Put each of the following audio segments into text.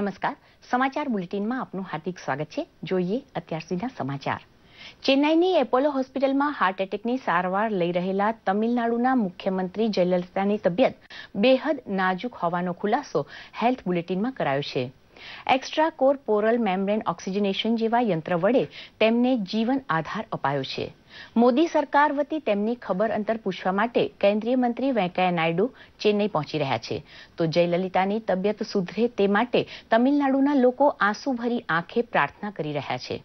નમસ્કાર સમાચાર બુલેટિનમાં આપનું હાર્દિક સ્વાગત છે જોઈએ અત્યાર સુધીના સમાચાર ચેન્નાઈની એપોલો હોસ્પિટલમાં હાર્ટ એટેકની સારવાર લઈ રહેલા તમિલનાડુના મુખ્યમંત્રી જયલલિતાની તબિયત બેહદ નાજુક હોવાનો ખુલાસો હેલ્થ બુલેટિનમાં કરાયો છે extra corporeal membrane oxygenation જેવા યંત્ર વડે તેમને જીવન આધાર અપાયો છે મોદી સરકાર વતી તેમની ખબર અંતર પૂછવા માટે કેન્દ્રીય મંત્રી વેંકૈયા નાયડુ ચેન્નઈ પહોંચી રહ્યા છે તો જયલલિતાની તબિયત સુધરે તે માટે તમિલનાડુના લોકો આંસુભરી આંખે પ્રાર્થના કરી રહ્યા છે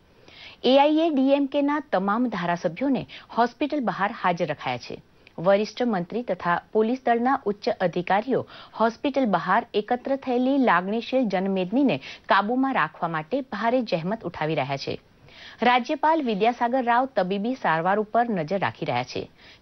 એઆઈએ ડીએમકેના તમામ ધારાસભ્યોને હોસ્પિટલ બહાર હાજર રખાયા છે વરિષ્ઠ મંત્રી તથા પોલીસ દળના ઉચ્ચ અધિકારીઓ હોસ્પિટલ બહાર એકત્ર થયેલી લાગણીશીલ જનમેદનીને કાબૂમાં રાખવા માટે ભારે જહેમત ઉઠાવી રહ્યા છે રાજ્યપાલ વિદ્યાસાગર રાવ તબીબી સારવાર ઉપર નજર રાખી રહ્યા છે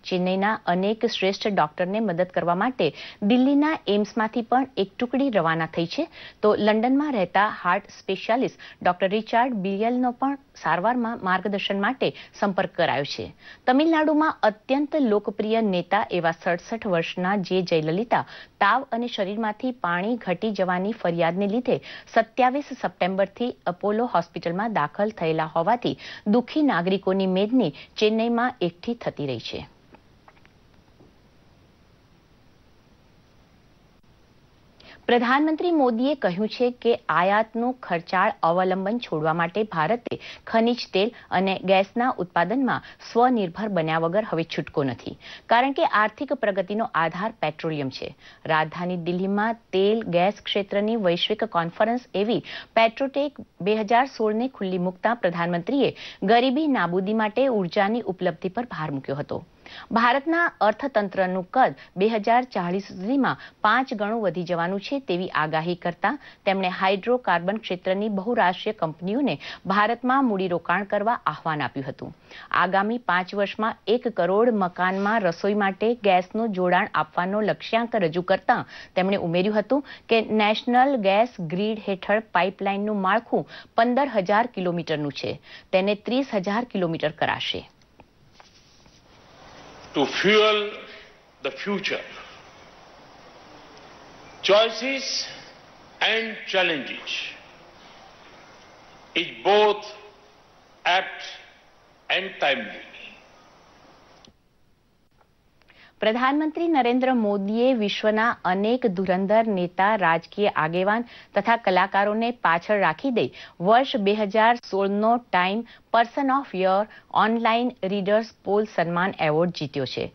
ચેન્નઈના અનેક શ્રેષ્ઠ ડોક્ટરને મદદ કરવા માટે દિલ્હીના એમ્સમાંથી પણ એક ટુકડી રવાના થઈ છે તો લંડનમાં રહેતા હાર્ટ સ્પેશિયાલિસ્ટ ડોક્ટર રિચાર્ડ બિલિયલનો પણ સારવારમાં માર્ગદર્શન માટે સંપર્ક કરાયો છે તમિલનાડુમાં અત્યંત લોકપ્રિય નેતા એવા સડસઠ વર્ષના જે જયલલિતા તાવ અને શરીરમાંથી પાણી ઘટી જવાની ફરિયાદને લીધે સત્યાવીસ સપ્ટેમ્બરથી અપોલો હોસ્પિટલમાં દાખલ થયેલા હોવાથી હોવાથી દુઃખી નાગરિકોની મેદની ચેન્નઈમાં એકઠી થતી રહી છે પ્રધાનમંત્રી મોદીએ કહ્યું છે કે આયાતનું ખર્ચાળ અવલંબન છોડવા માટે ભારતે ખનીજ તેલ અને ગેસના ઉત્પાદનમાં સ્વનિર્ભર બન્યા વગર હવે છૂટકો નથી કારણ કે આર્થિક પ્રગતિનો આધાર પેટ્રોલિયમ છે રાજધાની દિલ્હીમાં તેલ ગેસ ક્ષેત્રની વૈશ્વિક કોન્ફરન્સ એવી પેટ્રોટેક બે હજાર સોળને ખુલ્લી મૂકતા પ્રધાનમંત્રીએ ગરીબી નાબૂદી માટે ઉર્જાની ઉપલબ્ધિ પર ભાર મૂક્યો હતો ભારતના અર્થતંત્રનું કદ બે હજાર ચાલીસ સુધીમાં પાંચ ગણું વધી જવાનું છે તેવી આગાહી કરતા તેમણે હાઇડ્રોકાર્બન ક્ષેત્રની બહુરાષ્ટ્રીય કંપનીઓને ભારતમાં મૂડીરોકાણ કરવા આહવાન આપ્યું હતું આગામી પાંચ વર્ષમાં એક કરોડ મકાનમાં રસોઈ માટે ગેસનું જોડાણ આપવાનો લક્ષ્યાંક રજૂ કરતા તેમણે ઉમેર્યું હતું કે નેશનલ ગેસ ગ્રીડ હેઠળ પાઇપલાઇનનું માળખું પંદર હજાર કિલોમીટરનું છે તેને ત્રીસ હજાર કિલોમીટર કરાશે to fuel the future. Choices and challenges is both apt and timely. પ્રધાનમંત્રી નરેન્દ્ર મોદીએ વિશ્વના અનેક ધુરંધર નેતા રાજકીય આગેવાન તથા કલાકારોને પાછળ રાખી દઈ વર્ષ બે હજાર સોળનો Time person of year online readers poll સન્માન એવોર્ડ જીત્યો છે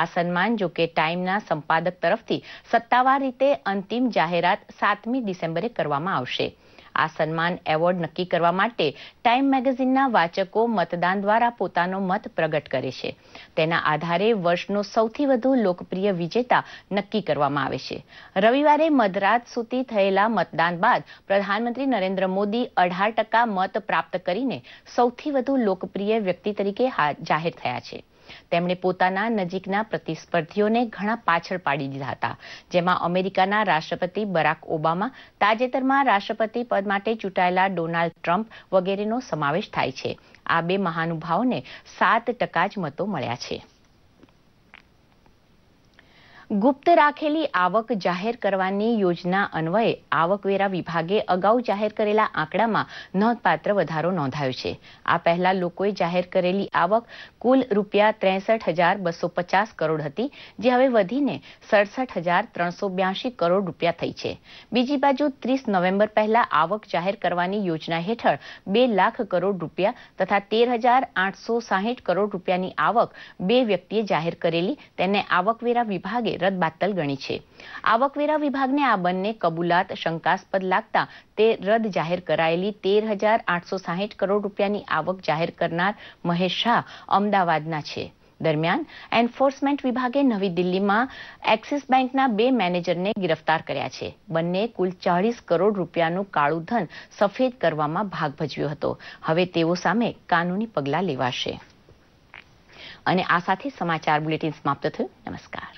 આ સન્માન જો કે ટાઈમના સંપાદક તરફથી સત્તાવાર રીતે અંતિમ જાહેરાત સાતમી ડિસેમ્બરે કરવામાં આવશે આ સન્માન એવોર્ડ નક્કી કરવા માટે ટાઈમ મેગેઝિનના વાચકો મતદાન દ્વારા પોતાનો મત પ્રગટ કરે છે તેના આધારે વર્ષનો સૌથી વધુ લોકપ્રિય વિજેતા નક્કી કરવામાં આવે છે રવિવારે મધરાત સુધી થયેલા મતદાન બાદ પ્રધાનમંત્રી નરેન્દ્ર મોદી અઢાર ટકા મત પ્રાપ્ત કરીને સૌથી વધુ લોકપ્રિય વ્યક્તિ તરીકે જાહેર થયા છે તેમણે પોતાના નજીકના પ્રતિસ્પર્ધીઓને ઘણા પાછળ પાડી દીધા હતા જેમાં અમેરિકાના રાષ્ટ્રપતિ બરાક ઓબામા તાજેતરમાં રાષ્ટ્રપતિ પદ માટે ચૂંટાયેલા ડોનાલ્ડ ટ્રમ્પ વગેરેનો સમાવેશ થાય છે આ બે મહાનુભાવોને સાત ટકા જ મતો મળ્યા છે ગુપ્ત રાખેલી આવક જાહેર કરવાની યોજના અન્વયે આવકવેરા વિભાગે અગાઉ જાહેર કરેલા આંકડામાં નોંધપાત્ર વધારો નોંધાયો છે આ પહેલા લોકોએ જાહેર કરેલી આવક કુલ રૂપિયા ત્રેસઠ હજાર બસો પચાસ કરોડ હતી જે હવે વધીને સડસઠ હજાર ત્રણસો બ્યાસી કરોડ રૂપિયા થઈ છે બીજી બાજુ ત્રીસ નવેમ્બર પહેલા આવક જાહેર કરવાની યોજના હેઠળ બે લાખ કરોડ રૂપિયા તથા તેર હજાર આઠસો સાહીઠ કરોડ રૂપિયાની આવક બે વ્યક્તિએ જાહેર કરેલી તેને આવકવેરા વિભાગે રદ બાતલ ગણી છે આવકવેરા વિભાગને આ બંને કબૂલાત શંકાસ્પદ લાગતા તે રદ જાહેર કરાયેલી તેર હજાર આઠસો સાહીઠ કરોડ રૂપિયાની આવક જાહેર કરનાર મહેશ શાહ અમદાવાદના છે દરમિયાન એન્ફોર્સમેન્ટ વિભાગે નવી દિલ્હીમાં એક્સિસ બેંકના બે મેનેજરને ગિરફ્તાર કર્યા છે બંને કુલ ચાળીસ કરોડ રૂપિયાનું કાળું ધન સફેદ કરવામાં ભાગ ભજવ્યો હતો હવે તેઓ સામે કાનૂની પગલાં લેવાશે અને આ સાથે સમાચાર બુલેટિન સમાપ્ત થયું નમસ્કાર